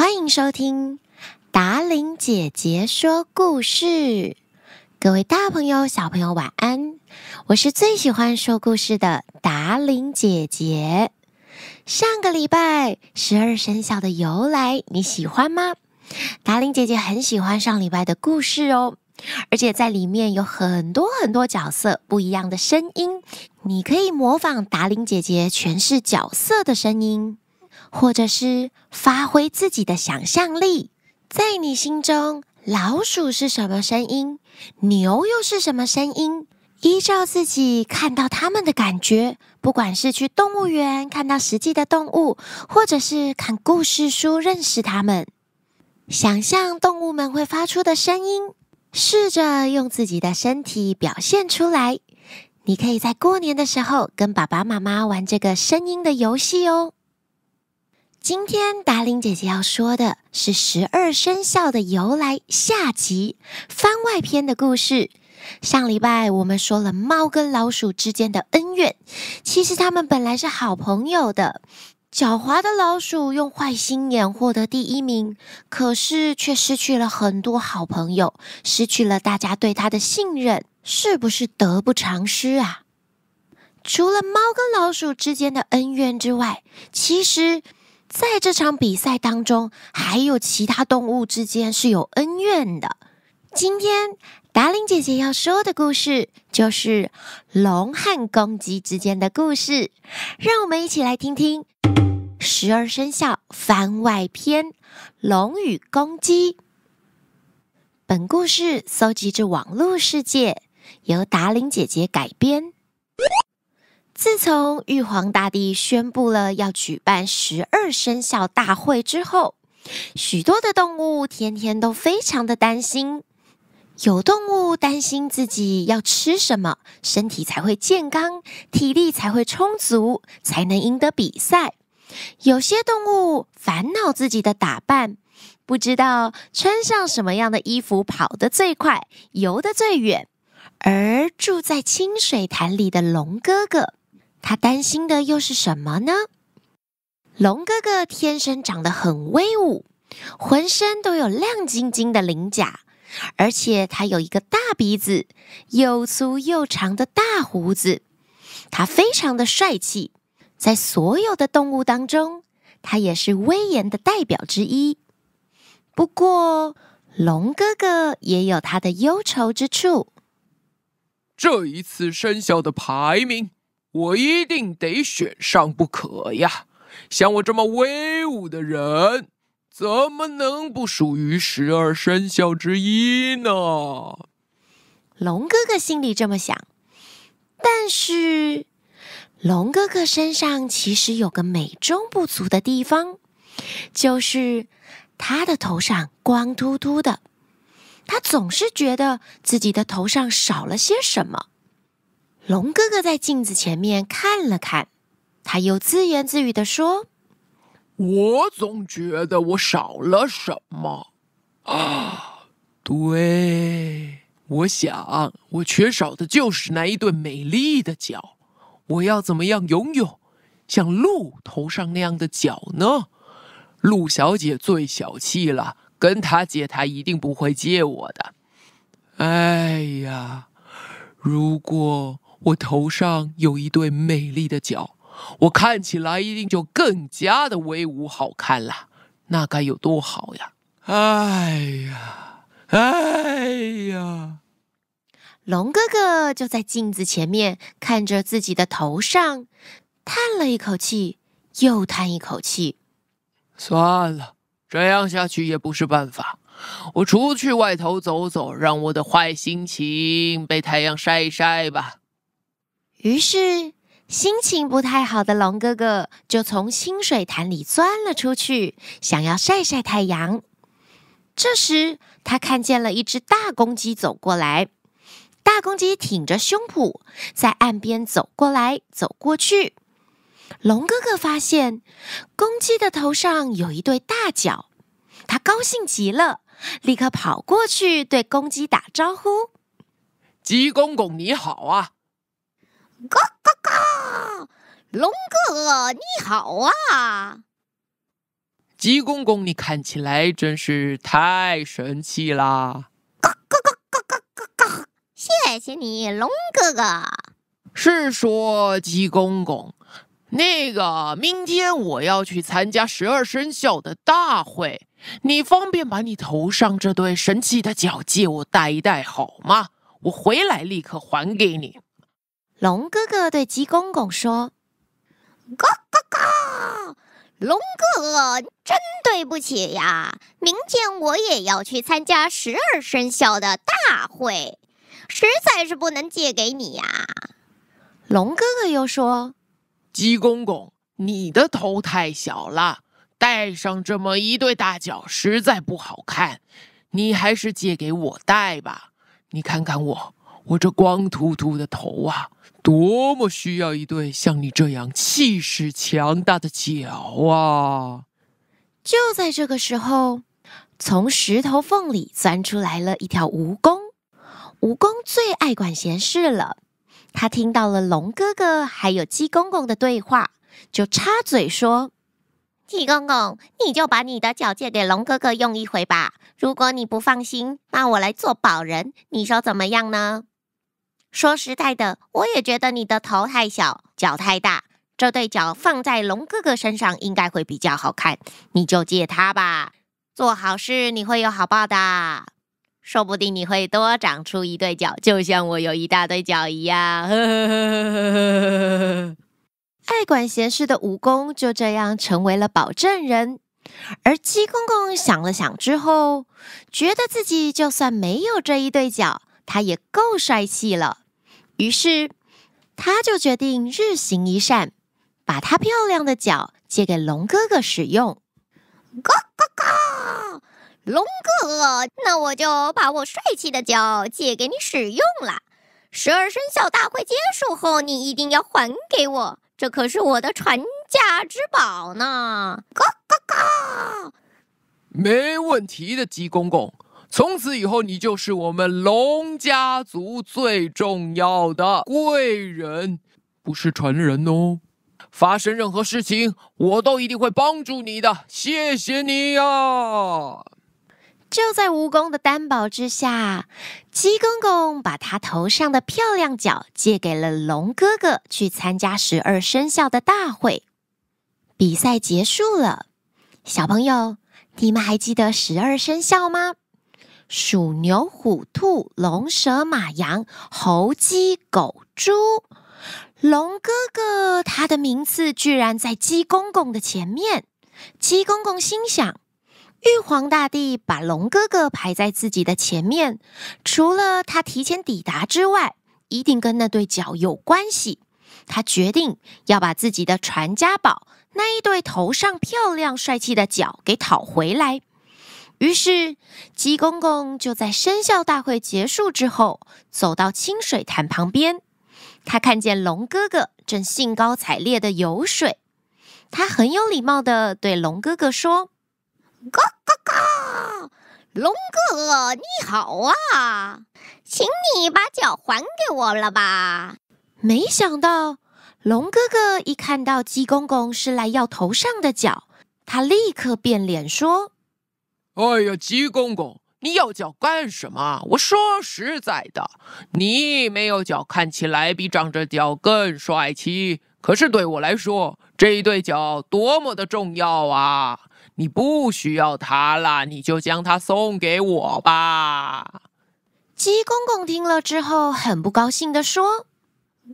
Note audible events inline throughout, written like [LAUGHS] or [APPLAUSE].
欢迎收听达琳姐姐说故事，各位大朋友、小朋友晚安。我是最喜欢说故事的达琳姐姐。上个礼拜十二生肖的由来你喜欢吗？达琳姐姐很喜欢上礼拜的故事哦，而且在里面有很多很多角色，不一样的声音，你可以模仿达琳姐姐诠释角色的声音。或者是发挥自己的想象力，在你心中，老鼠是什么声音？牛又是什么声音？依照自己看到它们的感觉，不管是去动物园看到实际的动物，或者是看故事书认识它们，想象动物们会发出的声音，试着用自己的身体表现出来。你可以在过年的时候跟爸爸妈妈玩这个声音的游戏哦。今天达令姐姐要说的是十二生肖的由来，下集番外篇的故事。上礼拜我们说了猫跟老鼠之间的恩怨，其实他们本来是好朋友的。狡猾的老鼠用坏心眼获得第一名，可是却失去了很多好朋友，失去了大家对他的信任，是不是得不偿失啊？除了猫跟老鼠之间的恩怨之外，其实。在这场比赛当中，还有其他动物之间是有恩怨的。今天达令姐姐要说的故事，就是龙和公鸡之间的故事。让我们一起来听听《十二生肖番外篇：龙与公鸡》。本故事搜集自网络世界，由达令姐姐改编。自从玉皇大帝宣布了要举办十二生肖大会之后，许多的动物天天都非常的担心。有动物担心自己要吃什么，身体才会健康，体力才会充足，才能赢得比赛。有些动物烦恼自己的打扮，不知道穿上什么样的衣服跑得最快，游得最远。而住在清水潭里的龙哥哥。他担心的又是什么呢？龙哥哥天生长得很威武，浑身都有亮晶晶的鳞甲，而且他有一个大鼻子，又粗又长的大胡子，他非常的帅气，在所有的动物当中，他也是威严的代表之一。不过，龙哥哥也有他的忧愁之处。这一次生肖的排名。我一定得选上不可呀！像我这么威武的人，怎么能不属于十二生肖之一呢？龙哥哥心里这么想，但是龙哥哥身上其实有个美中不足的地方，就是他的头上光秃秃的。他总是觉得自己的头上少了些什么。龙哥哥在镜子前面看了看，他又自言自语的说：“我总觉得我少了什么啊！对，我想我缺少的就是那一对美丽的脚。我要怎么样拥有像鹿头上那样的脚呢？鹿小姐最小气了，跟她借，她一定不会借我的。哎呀，如果……”我头上有一对美丽的角，我看起来一定就更加的威武好看了，那该有多好呀！哎呀，哎呀，龙哥哥就在镜子前面看着自己的头上，叹了一口气，又叹一口气。算了，这样下去也不是办法。我出去外头走走，让我的坏心情被太阳晒一晒吧。于是，心情不太好的龙哥哥就从清水潭里钻了出去，想要晒晒太阳。这时，他看见了一只大公鸡走过来。大公鸡挺着胸脯，在岸边走过来走过去。龙哥哥发现公鸡的头上有一对大角，他高兴极了，立刻跑过去对公鸡打招呼：“鸡公公，你好啊！”嘎嘎嘎！龙哥哥你好啊，鸡公公，你看起来真是太神气啦！嘎嘎嘎嘎嘎嘎！谢谢你，龙哥哥。是说鸡公公，那个明天我要去参加十二生肖的大会，你方便把你头上这对神奇的脚借我戴一戴好吗？我回来立刻还给你。龙哥哥对鸡公公说：“咯咯咯，龙哥哥，真对不起呀！明天我也要去参加十二生肖的大会，实在是不能借给你呀。”龙哥哥又说：“鸡公公，你的头太小了，戴上这么一对大脚实在不好看，你还是借给我戴吧。你看看我。”我这光秃秃的头啊，多么需要一对像你这样气势强大的脚啊！就在这个时候，从石头缝里钻出来了一条蜈蚣。蜈蚣最爱管闲事了，他听到了龙哥哥还有鸡公公的对话，就插嘴说：“鸡公公，你就把你的脚借给龙哥哥用一回吧。如果你不放心，那我来做保人，你说怎么样呢？”说实在的，我也觉得你的头太小，脚太大。这对脚放在龙哥哥身上应该会比较好看，你就借他吧。做好事你会有好报的，说不定你会多长出一对脚，就像我有一大堆脚一样。呵呵呵呵呵呵爱管闲事的武功就这样成为了保证人，而鸡公公想了想之后，觉得自己就算没有这一对脚，他也够帅气了。于是，他就决定日行一善，把他漂亮的脚借给龙哥哥使用。咯咯咯！龙哥哥，那我就把我帅气的脚借给你使用了。十二生肖大会结束后，你一定要还给我，这可是我的传家之宝呢。咯咯咯！没问题的，鸡公公。从此以后，你就是我们龙家族最重要的贵人，不是传人哦。发生任何事情，我都一定会帮助你的。谢谢你呀！就在蜈蚣的担保之下，鸡公公把他头上的漂亮角借给了龙哥哥去参加十二生肖的大会。比赛结束了，小朋友，你们还记得十二生肖吗？鼠、牛、虎、兔、龙、蛇、马、羊、猴、鸡、狗、猪。龙哥哥他的名次居然在鸡公公的前面。鸡公公心想：玉皇大帝把龙哥哥排在自己的前面，除了他提前抵达之外，一定跟那对脚有关系。他决定要把自己的传家宝那一对头上漂亮帅气的脚给讨回来。于是，鸡公公就在生肖大会结束之后，走到清水潭旁边。他看见龙哥哥正兴高采烈的游水，他很有礼貌的对龙哥哥说：“哥哥，龙哥哥你好啊，请你把脚还给我了吧。”没想到，龙哥哥一看到鸡公公是来要头上的脚，他立刻变脸说。哎呀，鸡公公，你要脚干什么？我说实在的，你没有脚，看起来比长着脚更帅气。可是对我来说，这一对脚多么的重要啊！你不需要它了，你就将它送给我吧。鸡公公听了之后，很不高兴的说：“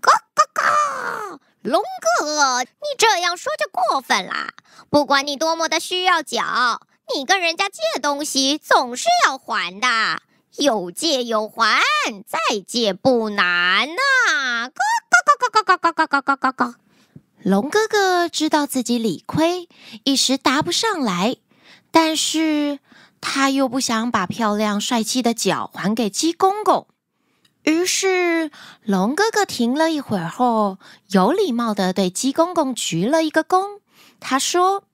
咯咯咯，龙哥哥，你这样说就过分啦！不管你多么的需要脚。”你跟人家借东西总是要还的，有借有还，再借不难呐。咯咯咯咯咯咯咯咯咯咯咯咯。龙哥哥知道自己理亏，一时答不上来，但是他又不想把漂亮帅气的脚还给鸡公公，于是龙哥哥停了一会儿后，有礼貌的对鸡公公鞠了一个躬，他说。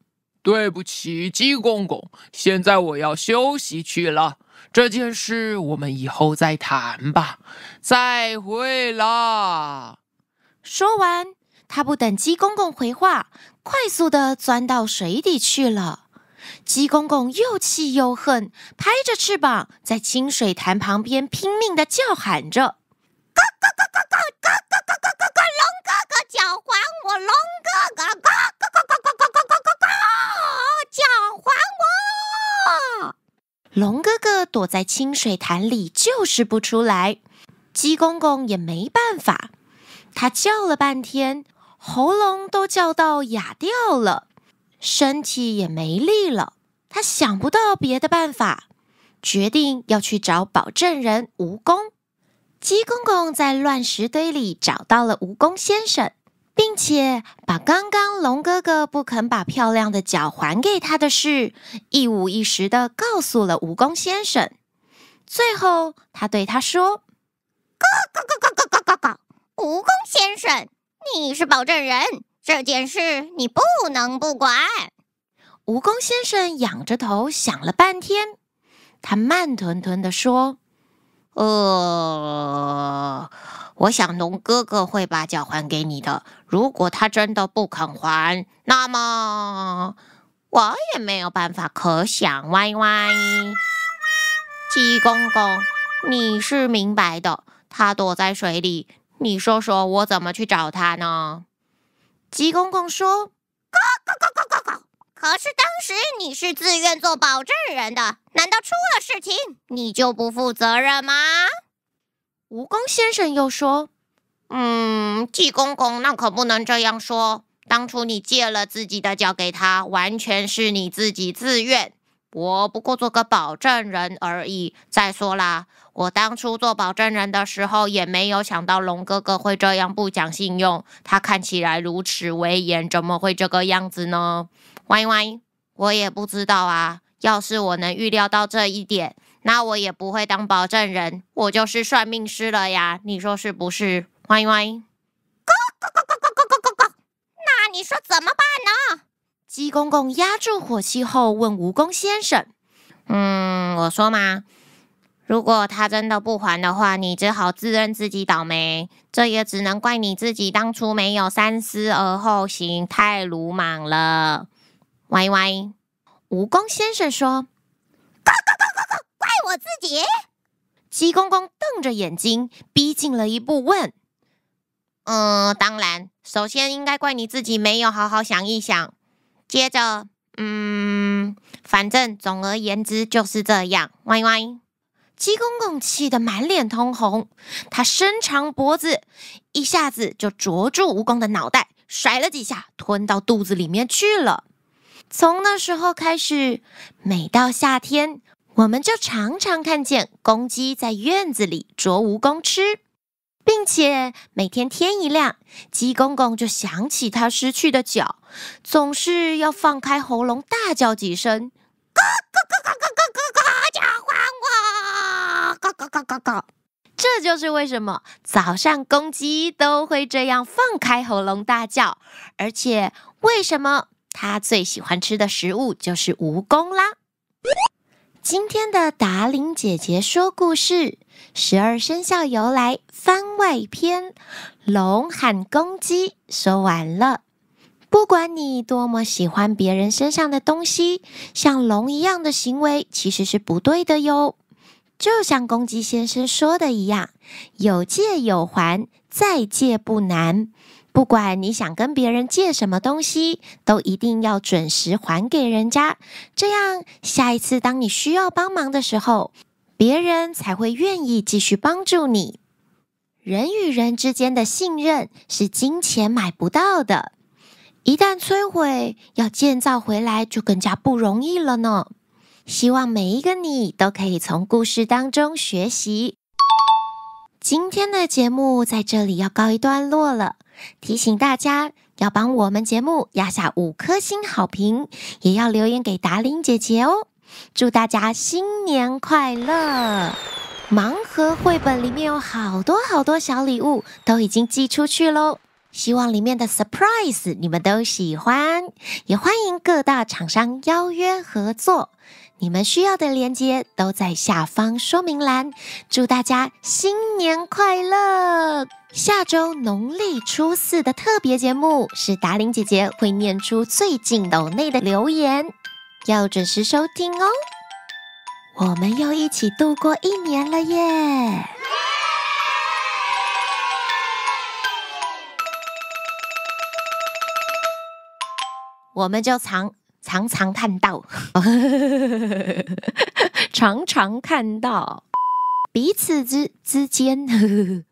对不起，鸡公公，现在我要休息去了。这件事我们以后再谈吧。再会啦！说完，他不等鸡公公回话，快速地钻到水底去了。鸡公公又气又恨，拍着翅膀在清水潭旁边拼命地叫喊着。咯咯咯咯咯咯咯咯咯咯咯！龙哥哥，脚还我！龙哥哥，咯咯咯咯咯咯咯咯咯！脚还我！龙哥哥躲在清水潭里，就是不出来。鸡公公也没办法，他叫了半天，喉咙都叫到哑掉了，身体也没力了。他想不到别的办法，决定要去找保证人蜈蚣。鸡公公在乱石堆里找到了蜈蚣先生，并且把刚刚龙哥哥不肯把漂亮的脚还给他的事一五一十的告诉了蜈蚣先生。最后，他对他说：“咯咯咯咯咯咯咯，蜈蚣先生，你是保证人，这件事你不能不管。”蜈蚣先生仰着头想了半天，他慢吞吞的说。呃，我想龙哥哥会把脚还给你的。如果他真的不肯还，那么我也没有办法可想。歪歪，鸡公公，你是明白的，他躲在水里，你说说我怎么去找他呢？鸡公公说。可是当时你是自愿做保证人的，难道出了事情你就不负责任吗？蜈蚣先生又说：“嗯，季公公，那可不能这样说。当初你借了自己的脚给他，完全是你自己自愿，我不过做个保证人而已。再说啦，我当初做保证人的时候也没有想到龙哥哥会这样不讲信用。他看起来如此威严，怎么会这个样子呢？”歪歪，我也不知道啊。要是我能预料到这一点，那我也不会当保证人，我就是算命师了呀。你说是不是歪歪，咕咕咕咕咕咕咕咕咕。那你说怎么办呢？鸡公公压住火气后问蜈蚣先生：“嗯，我说嘛，如果他真的不还的话，你只好自认自己倒霉。这也只能怪你自己当初没有三思而后行，太鲁莽了。”歪歪，蜈蚣先生说：“怪怪怪怪怪，怪我自己。”鸡公公瞪着眼睛，逼近了一步，问：“嗯，当然，首先应该怪你自己没有好好想一想。接着，嗯，反正总而言之就是这样。”歪歪，鸡公公气得满脸通红，他伸长脖子，一下子就啄住蜈蚣的脑袋，甩了几下，吞到肚子里面去了。从那时候开始，每到夏天，我们就常常看见公鸡在院子里啄蜈蚣吃，并且每天天一亮，鸡公公就想起他失去的脚，总是要放开喉咙大叫几声：，咯咯咯咯咯咯咯咯，脚还我！咯咯咯咯咯。”这就是为什么早上公鸡都会这样放开喉咙大叫，而且为什么。他最喜欢吃的食物就是蜈蚣啦。今天的达令姐姐说故事《十二生肖由来》番外篇，龙喊公鸡说完了。不管你多么喜欢别人身上的东西，像龙一样的行为其实是不对的哟。就像公鸡先生说的一样，有借有还，再借不难。不管你想跟别人借什么东西，都一定要准时还给人家。这样，下一次当你需要帮忙的时候，别人才会愿意继续帮助你。人与人之间的信任是金钱买不到的，一旦摧毁，要建造回来就更加不容易了呢。希望每一个你都可以从故事当中学习。今天的节目在这里要告一段落了，提醒大家要帮我们节目压下五颗星好评，也要留言给达琳姐姐哦。祝大家新年快乐！盲盒绘本里面有好多好多小礼物，都已经寄出去喽。希望里面的 surprise 你们都喜欢，也欢迎各大厂商邀约合作。你们需要的链接都在下方说明栏。祝大家新年快乐！下周农历初四的特别节目是达玲姐姐会念出最近楼内的留言，要准时收听哦。我们又一起度过一年了耶！我们就常常常看到，常 [LAUGHS] 常看到彼此之之间。[LAUGHS]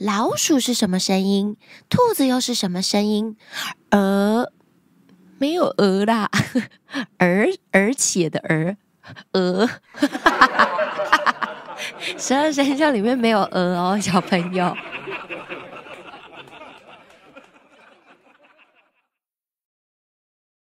老鼠是什么声音？兔子又是什么声音？鹅？没有鹅啦。而 [LAUGHS] 而且的而，鹅。十二生肖里面没有鹅哦，小朋友。